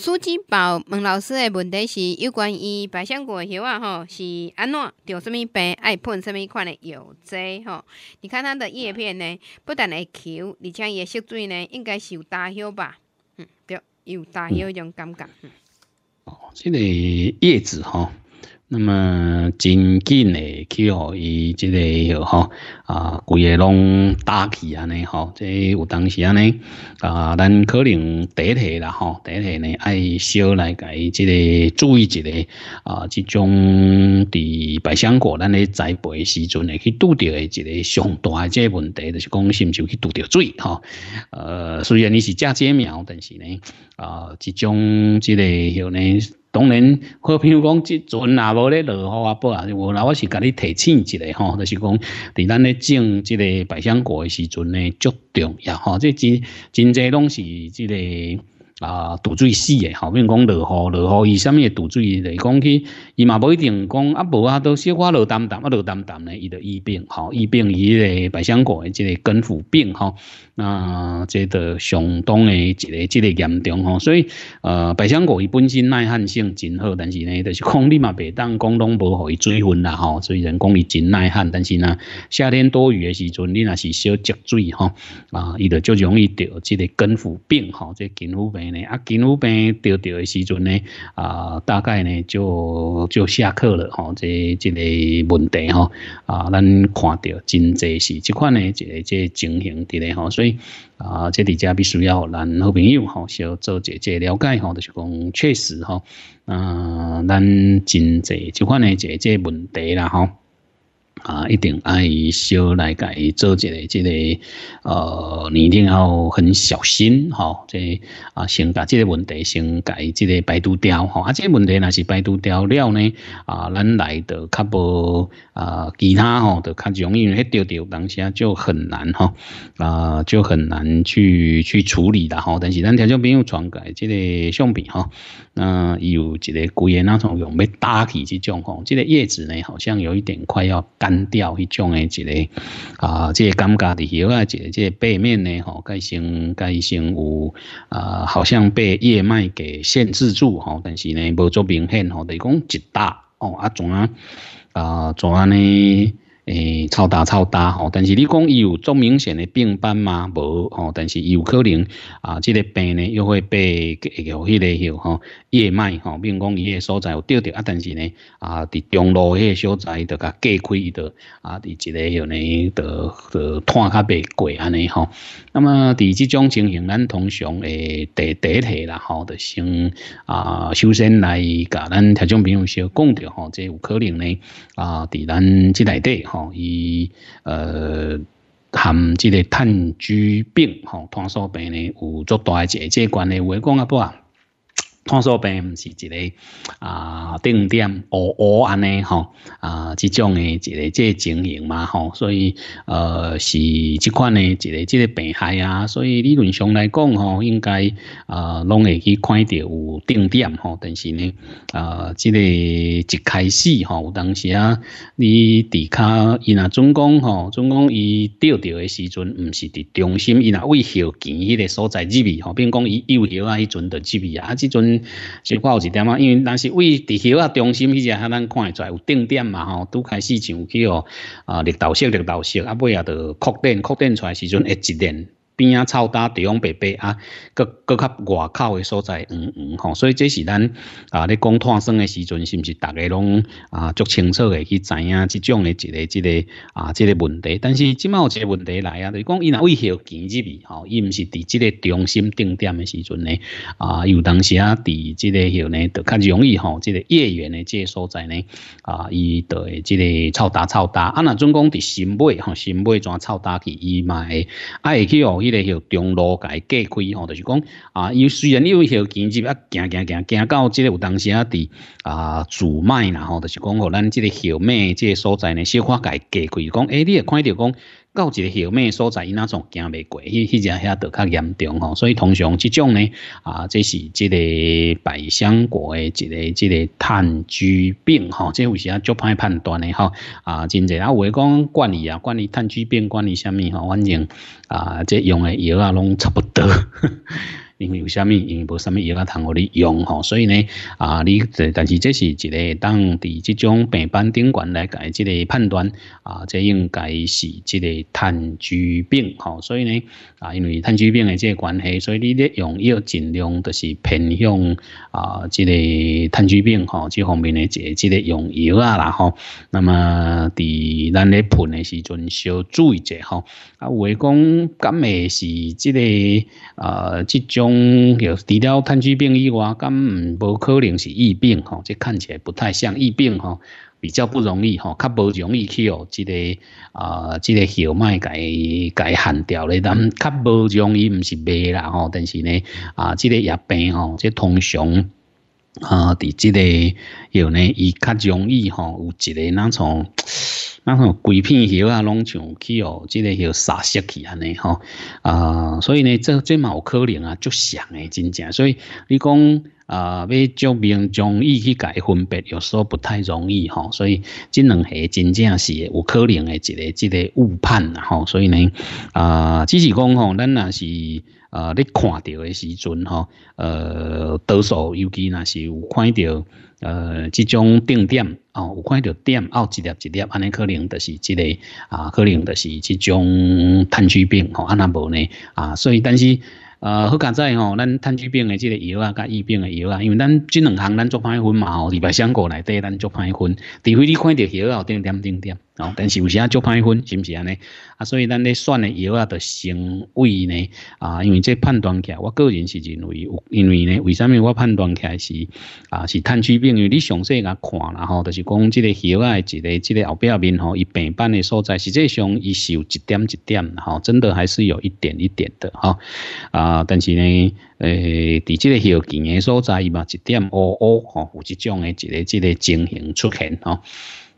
苏金宝问老师的问题是有关于百香果的叶啊，吼是安怎得什么病，爱喷什么款的药剂，吼？你看它的叶片呢，不但会枯，而且也的吸水呢，应该是有大叶吧？嗯，对，有大叶一种感觉。嗯、哦，这个叶子哈。那么真紧的去互伊即个吼啊，规个拢打起安尼吼，即有当时安尼啊，咱可能第一下啦吼，第一下呢爱小来己即个注意一个啊，即种伫百香果咱咧栽培时阵咧去拄着的一个上大即个问题，就是讲是毋是有去拄着水吼？呃，虽然你是嫁接苗，但是呢啊，即种即个迄呢。当然，或譬如讲，即阵也无咧落雨啊不啊，我那我是甲你提醒一下吼，就是讲，伫咱咧种即个百香果的时阵呢，足重要吼，即真真侪拢是即个。啊，堵水死诶，后面讲落雨，落雨伊上面堵水，来讲去，伊嘛无一定讲，啊无啊，都小可落淡淡，啊落淡淡咧，伊就易病，吼，易病伊个百香果诶，即个根腐病，吼，那即个相当诶一个即个严重，吼，所以呃，百香果伊本身耐旱性真好，但是呢，就是讲气嘛白当讲拢无互伊水分啦，吼，所以人讲伊真耐旱，但是呢，夏天多雨诶时阵，你若是少积水，吼，啊，伊就就容易得即个根腐病，吼，即根腐病。啊，金乌病钓钓的时阵呢，啊，大概呢就就下课了吼，这这个问题吼，啊，咱看到真济是这款的这这情形的嘞吼，所以啊，这伫遮必须要咱好朋友吼，要做姐姐了解吼，就是讲确实吼，啊，咱真济这款的这这问题啦吼。啊，一定爱小来改做一个，这个呃，你一定要很小心哈。这啊，先把这个问题，先改这个百度掉哈。啊，这问题那是百度掉了呢啊，咱来的较不啊，其他吼的较容易去丢丢，当下就很难哈啊，就很难去去处理的哈。但是咱条件没有传改，这个相比哈，嗯，有一个古叶那种用袂搭起去种吼，这个叶子呢，好像有一点快要干。单调迄种诶一个啊，即个感觉伫叶啊，即即背面呢，吼，该生该生有啊，好像被叶脉给限制住，吼，但是呢，无足明显吼，等于讲一大哦啊，怎啊啊，怎啊呢？诶，超大超大吼，但是你讲伊有咁明显的病斑吗？无吼，但是伊有可能啊，即个病呢又会被个个迄个吼叶脉吼，如讲伊个所在有掉掉啊，但是呢啊，伫中路迄个所在就甲隔开伊着啊，伫一个吼呢，着着摊较袂过安尼吼。那么伫即种情形，咱通常诶第第一啦吼，就先啊首先来甲咱听众朋友小讲着吼，即有可能呢啊，伫咱即内底吼。吼，伊呃含即个炭疽病吼，炭疽病呢有足大个结个关系，话讲啊不啊。糖尿病唔是一个啊定点哦哦安尼吼啊这种诶一个即情形嘛吼，所以呃是即款诶一个即个病害啊，所以理论上来讲吼，应该呃拢会去看到有定点吼，但是呢啊即个一开始吼，有当时啊你伫卡伊那总讲吼总讲伊钓着诶时阵唔是伫中心伊那位后近迄个所在入去吼，并讲伊右后啊迄阵就去啊，啊即阵。先看有一点啊，因为咱是位伫迄啊中心迄只，咱看会出来有定点嘛吼，拄开始上去哦，啊，绿豆色绿豆色，啊，尾啊着扩展扩展出来时阵会一然。边啊臭大地方白白啊，搁搁较外口的所在，黄黄吼，所以这是咱啊，咧讲碳酸的时阵，是毋是大家拢啊，足清楚的去知影这种的一个、一个啊、这个问题？但是即麦有一个问题来啊，就是讲伊若位置肌入去吼，伊毋是伫这个中心定点的时阵呢啊，有当时啊伫这个后呢，就较容易吼，这个液源的这个所在呢啊，伊会这个臭大臭大啊，那总讲伫新尾吼，新尾怎臭大去伊嘛会啊会去哦。迄个后中路改过开吼，就是讲啊，伊虽然伊为后经济啊，行行行行到即个有当时啊，伫啊主脉啦吼，就是讲，吼咱即个后面即个所在呢，小可改过开，讲诶，你也看着讲。到一个后面所在，伊那种惊未过，迄、迄只遐都较严重吼，所以通常这种呢，啊，这是这个百香果的一个、这个炭疽病吼，这有时啊足歹判断的吼，啊，真侪啊，诶讲管理啊，管理炭疽病，管理虾米吼，反正啊，这用的药啊，拢差不多。因为有啥物，因为无啥物药啊，通互你用吼，所以呢，啊，你，但是这是一个，当地这种病斑顶管来改这个判断啊，这应该是这个炭疽病吼，所以呢，啊，因为炭疽病的这个关系，所以你咧用药尽量就是偏向啊，这个炭疽病吼，这方面的即，即个用药啊，然后，那么，伫咱咧喷的时阵，小注意者吼，啊，有诶讲今个是即个，呃，即种。嗯，有除了炭疽病以外，咁冇可能是疫病这看起来不太像疫病比较不容易哦，较冇容易去哦，这个啊，这个血脉改改含掉咧，但较容易唔是啦吼，但是呢啊，这个疫病吼，这通常啊，伫即个有呢，伊较容易吼，有一个那种。那规片叶啊，拢像去哦，之类许傻色去安尼吼，啊，所以呢，这这有可能啊，就想诶，真正，所以你讲。啊，要做明容易去改分别，有时候不太容易哈，所以这两下真正是有可能的，一个，一个误判哈。所以呢，啊，只是讲吼，咱那是呃，你看到的时阵哈，呃，多数尤其那是有看到呃，这种定点哦，有看到点凹一粒一粒，安尼可能是这个啊，可能的是这种炭疽病吼，啊那无呢啊，所以但是。呃，好加在吼，咱炭疽病的这个药啊，甲疫病的药啊，因为咱这两行咱做歹分嘛吼，礼拜香菇内底咱做歹分，除非你看到药啊，定点定点。哦，但是有时啊，做分是不是安尼？啊，所以咱咧选的药啊，着先为呢？啊，因为这判断起来，我个人是认为，因为呢，为虾米我判断起来是啊，是炭疽病？因为你详细甲看，然后就是讲这个药啊，一个、这个后表面吼，一病斑的所在，实际上伊是有一点、一点，吼，真的还是有一点、一点的哈。啊，但是呢，诶，伫这个药境的所在嘛，一点 O O 哈，有这种的，一个、一个情形出现哈。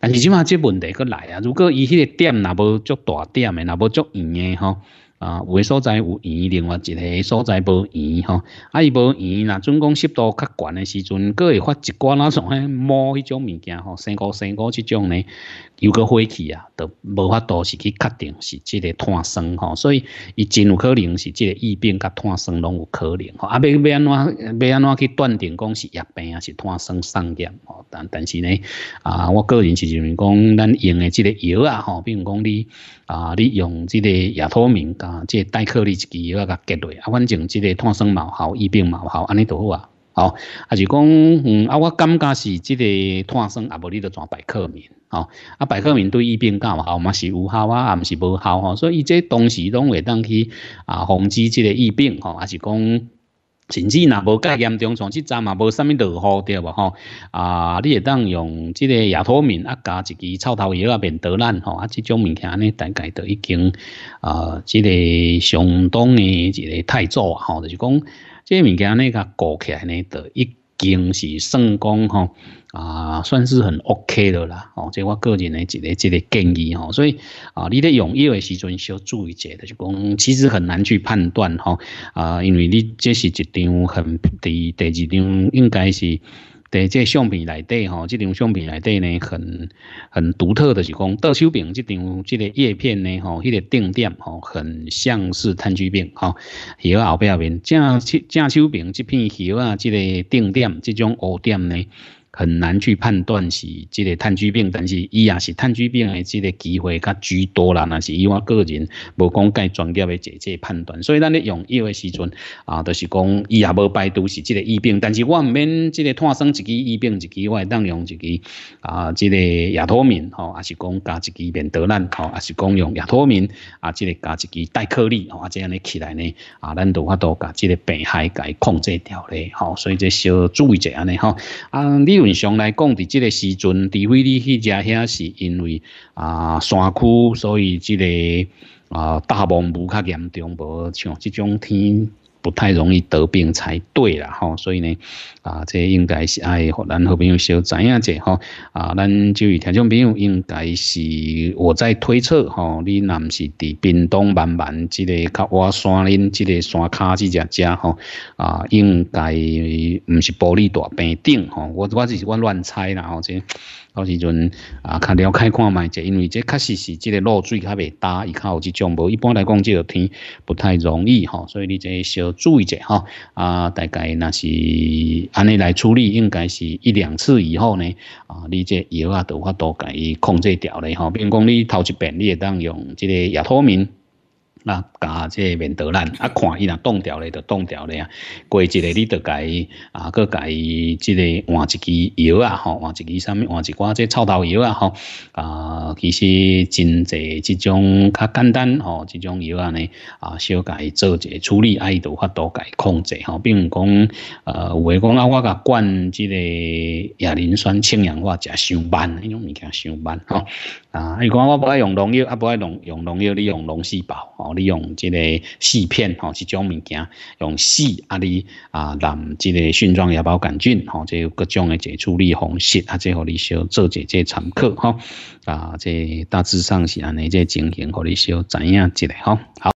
但是起码这问题个来啊，如果伊迄个点若无足大点诶，若无足硬诶吼。啊，有诶所在有炎，另外一个所在无炎吼，啊伊无炎啦，总共湿度较悬诶时阵，佫会发一寡那种诶某迄种物件吼，生菇生菇即种呢，有个火气啊，都无法度是去确定是即个碳酸吼，所以伊真有可能是即个疫病甲碳酸拢有可能吼，啊，要要安怎要安怎去断定讲是疫病啊，是碳酸上炎吼，但但是呢，啊，我个人是认为讲咱用诶即个药啊吼，比如讲你啊，你用即个亚脱明。啊，即代克力一支啊，甲隔落，啊，反正即个烫酸毛效，疫病毛效，安尼都好啊。哦，啊，就讲，嗯，啊，我感觉是即个烫酸啊，无，你着转百克明，哦，啊，百克明对疫病有好，嘛是有效啊，阿唔是无效吼，所以伊即东西拢会当去啊，防止即个疫病，吼，啊，是讲。甚至若无介严重，像即站嘛无啥物落雨对无吼，啊，你会当用即个牙托棉啊加一支臭头油啊免得烂吼啊，即种物件呢大概都已经呃，即个相当的一个太早吼，就是讲即个物件呢裹起来呢都一。经是算功吼啊，算是很 OK 的啦哦，这我个人的一个一个建议哈，所以啊，你在用药的时阵，小注意一下的，是讲其实很难去判断哈啊，因为你这是一张很第第二张应该是。对，这相片内底吼，这张相片内底呢，很很独特的是讲，倒秋饼这张这个叶片呢，吼，迄个定点吼，很像是炭疽病哈。叶后边面正正秋饼这片叶啊，这个定点，这种黑点呢。很难去判断是这个炭疽病，但是伊也是炭疽病的这个机会较居多啦。那是以我个人无讲解专业的姐个判断，所以咱咧用药的时阵啊，都是讲伊也无排毒是这个疫病，但是我唔免这个产生一支疫病一支，我当用一支啊这个亚脱敏吼，还是讲加一己免得难吼，还是讲用亚脱敏啊，这个加一支带克利吼，这样咧起来呢啊，咱都法多把这个病害改控制掉咧，好，所以这小注意一下呢吼啊你。通常来讲，伫这个时阵，除非你去遮，遐，是因为啊山区，所以这个啊大雾较严重，无像这种天。不太容易得病才对啦，吼！所以呢，啊，这应该是爱咱好朋友小知影者，吼！啊，咱就以听众朋友应该是我在推测，吼，你若毋是伫冰东慢慢即个靠山林即个山卡即只只，吼！啊，应该毋是玻璃大病顶，吼！我我就是我乱猜啦，吼这。到时阵啊，较了解看卖者，因为这确实是这个露水较袂大，伊较有只种无，一般来讲，这个天不太容易哈，所以你这小注意者哈。啊，大概那是安尼来处理，应该是一两次以后呢。啊，你这药啊，都法都介伊控制掉咧哈。比如讲，你头一遍你会当用这个亚脱明。那加这面得烂，啊，看伊若冻掉咧，就冻掉咧啊。过一个你就改，啊，过改即个换一支药啊，吼，换一支啥物，换一寡这臭豆油啊，吼。啊，其实真侪即种较简单吼，即种药啊呢，啊，小改做者处理，爱法度多改控制吼。比如讲，呃，有诶讲啊，我甲灌即个亚磷酸氢氧化钾伤慢，迄种物件伤慢吼。啊，伊讲我不爱用农药，啊，不爱用用农药，你用农细胞。哦，用即个细片吼，即种物件用细啊，你啊染即个菌状芽孢杆菌吼，即、这各种诶即处理方式啊，即互你小做者即参考吼。啊，即大致上是安尼这情形，互你小知影一下哈好。